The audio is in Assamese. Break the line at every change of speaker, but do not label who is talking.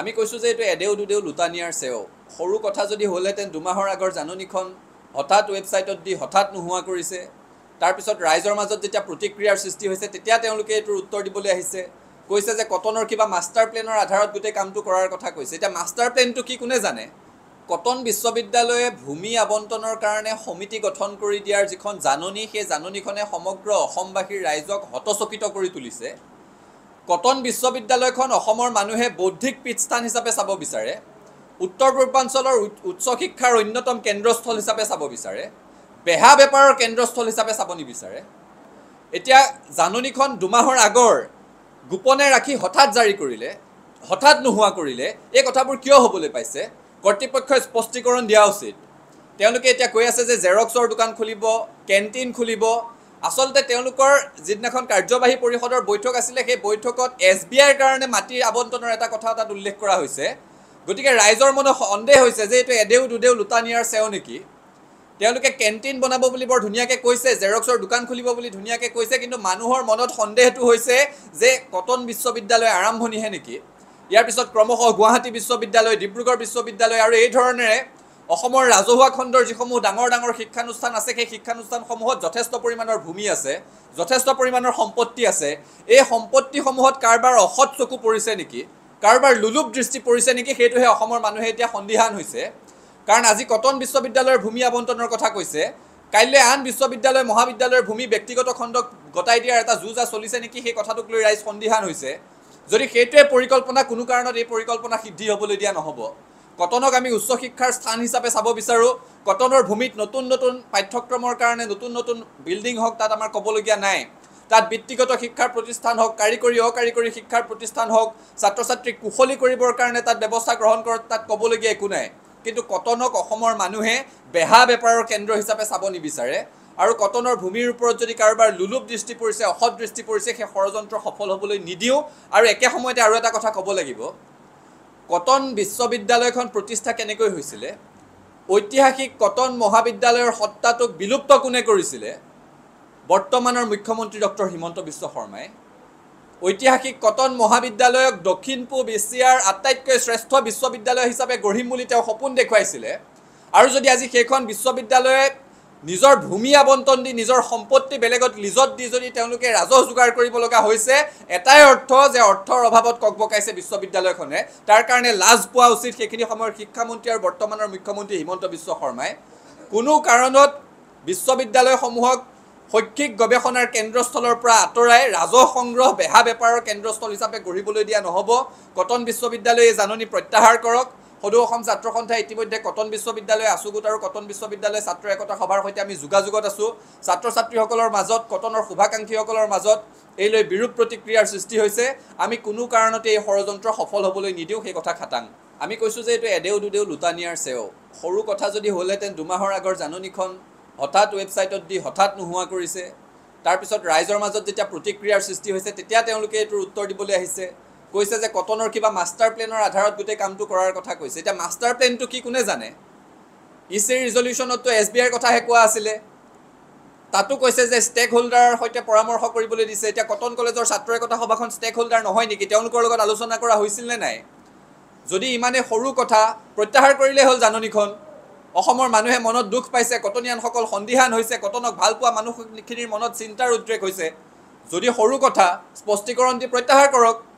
আমি কৈছোঁ যে এইটো এদেও দুদেও লুটা নিয়াৰ চেও সৰু কথা যদি হ'লহেঁতেন দুমাহৰ আগৰ জাননীখন হঠাৎ ৱেবছাইটত দি হঠাৎ নোহোৱা কৰিছে তাৰপিছত ৰাইজৰ মাজত যেতিয়া প্ৰতিক্ৰিয়াৰ সৃষ্টি হৈছে তেতিয়া তেওঁলোকে এইটোৰ উত্তৰ দিবলৈ আহিছে কৈছে যে কটনৰ কিবা মাষ্টাৰ প্লেনৰ আধাৰত গোটেই কামটো কৰাৰ কথা কৈছে এতিয়া মাষ্টাৰ প্লেনটো কি কোনে জানে কটন বিশ্ববিদ্যালয়ে ভূমি আৱণ্টনৰ কাৰণে সমিতি গঠন কৰি দিয়াৰ যিখন জাননী সেই জাননীখনে সমগ্ৰ অসমবাসীৰ ৰাইজক হতচকিত কৰি তুলিছে কটন বিশ্ববিদ্যালয়খন অসমৰ মানুহে বৌদ্ধিক পীঠস্থান হিচাপে চাব বিচাৰে উত্তৰ পূৰ্বাঞ্চলৰ উচ্চ শিক্ষাৰ অন্যতম কেন্দ্ৰস্থল হিচাপে চাব বিচাৰে বেহা বেপাৰৰ কেন্দ্ৰস্থল হিচাপে চাব নিবিচাৰে এতিয়া জাননীখন দুমাহৰ আগৰ গোপনে ৰাখি হঠাৎ জাৰি কৰিলে হঠাৎ নোহোৱা কৰিলে এই কথাবোৰ কিয় হ'বলৈ পাইছে কৰ্তৃপক্ষই স্পষ্টীকৰণ দিয়া উচিত তেওঁলোকে এতিয়া কৈ আছে যে জেৰক্সৰ দোকান খুলিব কেণ্টিন খুলিব আচলতে তেওঁলোকৰ যিদিনাখন কাৰ্যবাহী পৰিষদৰ বৈঠক আছিলে সেই বৈঠকত এছ বি আইৰ কাৰণে মাটিৰ আৱণ্টনৰ এটা কথা তাত উল্লেখ কৰা হৈছে গতিকে ৰাইজৰ মনত সন্দেহ হৈছে যে এইটো এদেও দুদেউ লোটা নিয়াৰ চেও নেকি তেওঁলোকে কেণ্টিন বনাব বুলি বৰ ধুনীয়াকৈ কৈছে জেৰক্সৰ দোকান খুলিব বুলি ধুনীয়াকৈ কৈছে কিন্তু মানুহৰ মনত সন্দেহটো হৈছে যে কটন বিশ্ববিদ্যালয় আৰম্ভণিহে নেকি ইয়াৰ পিছত ক্ৰমশঃ গুৱাহাটী বিশ্ববিদ্যালয় ডিব্ৰুগড় বিশ্ববিদ্যালয় আৰু এই ধৰণেৰে অসমৰ ৰাজহুৱা খণ্ডৰ যিসমূহ ডাঙৰ ডাঙৰ শিক্ষানুষ্ঠান আছে সেই শিক্ষানুষ্ঠানসমূহত যথেষ্ট পৰিমাণৰ ভূমি আছে যথেষ্ট পৰিমাণৰ সম্পত্তি আছে এই সম্পত্তিসমূহত কাৰোবাৰ অসৎ চকু পৰিছে নেকি কাৰোবাৰ লোলোপ দৃষ্টি পৰিছে নেকি সেইটোহে অসমৰ মানুহে এতিয়া সন্দিহান হৈছে কাৰণ আজি কটন বিশ্ববিদ্যালয়ৰ ভূমি আৱণ্টনৰ কথা কৈছে কাইলৈ আন বিশ্ববিদ্যালয় মহাবিদ্যালয়ৰ ভূমি ব্যক্তিগত খণ্ডক গতাই দিয়াৰ এটা যুঁজা চলিছে নেকি সেই কথাটোক লৈ ৰাইজ সন্দিহান হৈছে যদি সেইটোৱে পৰিকল্পনা কোনো কাৰণত এই পৰিকল্পনা সিদ্ধি হ'বলৈ দিয়া নহ'ব কটনক আমি উচ্চ শিক্ষাৰ স্থান হিচাপে চাব বিচাৰোঁ কটনৰ ভূমিত নতুন নতুন পাঠ্যক্ৰমৰ কাৰণে নতুন নতুন বিল্ডিং হওক তাত আমাৰ ক'বলগীয়া নাই তাত বৃত্তিগত শিক্ষাৰ প্ৰতিষ্ঠান হওক কাৰিকৰী অকাৰিকৰী শিক্ষাৰ প্ৰতিষ্ঠান হওক ছাত্ৰ ছাত্ৰীক কুশলী কৰিবৰ কাৰণে তাত ব্যৱস্থা গ্ৰহণ কৰক তাত ক'বলগীয়া একো নাই কিন্তু কটনক অসমৰ মানুহে বেহা বেপাৰৰ কেন্দ্ৰ হিচাপে চাব নিবিচাৰে আৰু কটনৰ ভূমিৰ ওপৰত যদি কাৰোবাৰ লুলুপ দৃষ্টি পৰিছে অসৎ দৃষ্টি পৰিছে সেই ষড়যন্ত্ৰ সফল হ'বলৈ নিদিওঁ আৰু একে সময়তে আৰু এটা কথা ক'ব লাগিব কটন বিশ্ববিদ্যালয়খন প্ৰতিষ্ঠা কেনেকৈ হৈছিলে ঐতিহাসিক কটন মহাবিদ্যালয়ৰ সত্তাটোক বিলুপ্ত কোনে কৰিছিলে বৰ্তমানৰ মুখ্যমন্ত্ৰী ডক্টৰ হিমন্ত বিশ্ব শৰ্মাই ঐতিহাসিক কটন মহাবিদ্যালয়ক দক্ষিণ পূব এছিয়াৰ আটাইতকৈ শ্ৰেষ্ঠ বিশ্ববিদ্যালয় হিচাপে গঢ়িম বুলি তেওঁ সপোন দেখুৱাইছিলে আৰু যদি আজি সেইখন বিশ্ববিদ্যালয়ে নিজৰ ভূমি আবণ্টন দি নিজৰ সম্পত্তি বেলেগত লিজত দি যদি তেওঁলোকে ৰাজহ যোগাৰ কৰিব লগা হৈছে এটাই অৰ্থ যে অৰ্থৰ অভাৱত কক বকাইছে বিশ্ববিদ্যালয়খনে তাৰ কাৰণে লাজ পোৱা উচিত সেইখিনি সময়ৰ শিক্ষামন্ত্ৰী আৰু বৰ্তমানৰ মুখ্যমন্ত্ৰী হিমন্ত বিশ্ব শৰ্মাই কোনো কাৰণত বিশ্ববিদ্যালয়সমূহক শৈক্ষিক গৱেষণাৰ কেন্দ্ৰস্থলৰ পৰা আঁতৰাই ৰাজহ সংগ্ৰহ বেহা বেপাৰৰ কেন্দ্ৰস্থল হিচাপে গঢ়িবলৈ দিয়া নহ'ব কটন বিশ্ববিদ্যালয়ে জাননী প্ৰত্যাহাৰ কৰক সদৌ অসম ছাত্ৰ সন্থা ইতিমধ্যে কটন বিশ্ববিদ্যালয় আছুগুট আৰু কটন বিশ্ববিদ্যালয় ছাত্ৰ একতা সভাৰ সৈতে আমি যোগাযোগত আছোঁ ছাত্ৰ ছাত্ৰীসকলৰ মাজত কটনৰ শুভাকাংক্ষীসকলৰ মাজত এই লৈ বিৰূপ প্ৰতিক্ৰিয়াৰ সৃষ্টি হৈছে আমি কোনো কাৰণতে এই ষড়যন্ত্ৰ সফল হ'বলৈ নিদিওঁ সেই কথা খাটাং আমি কৈছোঁ যে এইটো এদেও দুদেও নিয়াৰ চেও সৰু কথা যদি হ'লহেঁতেন দুমাহৰ আগৰ জাননীখন হঠাৎ ৱেবছাইটত দি হঠাৎ নোহোৱা কৰিছে তাৰপিছত ৰাইজৰ মাজত যেতিয়া প্ৰতিক্ৰিয়াৰ সৃষ্টি হৈছে তেতিয়া তেওঁলোকে এইটোৰ উত্তৰ দিবলৈ আহিছে কৈছে যে কটনৰ কিবা মাষ্টাৰ প্লেনৰ আধাৰত গোটেই কামটো কৰাৰ কথা কৈছে এতিয়া মাষ্টাৰ প্লেনটো কি কোনে জানে ইচি ৰিজলিউশ্যনততো এছ বি আইৰ কথাহে কোৱা আছিলে তাতো কৈছে যে ষ্টেক হোল্ডাৰৰ সৈতে পৰামৰ্শ কৰিবলৈ দিছে এতিয়া কটন কলেজৰ ছাত্ৰ একতা সভাখন ষ্টেক হোল্ডাৰ নহয় নেকি তেওঁলোকৰ লগত আলোচনা কৰা হৈছিল নে নাই যদি ইমানেই সৰু কথা প্ৰত্যাহাৰ কৰিলেই হ'ল জাননীখন অসমৰ মানুহে মনত দুখ পাইছে কটনীয়ানসকল সন্দিহান হৈছে কটনক ভাল পোৱা মানুহখিনিৰ মনত চিন্তাৰ উদ্ৰেক হৈছে যদি সৰু কথা স্পষ্টীকৰণ দি প্ৰত্যাহাৰ কৰক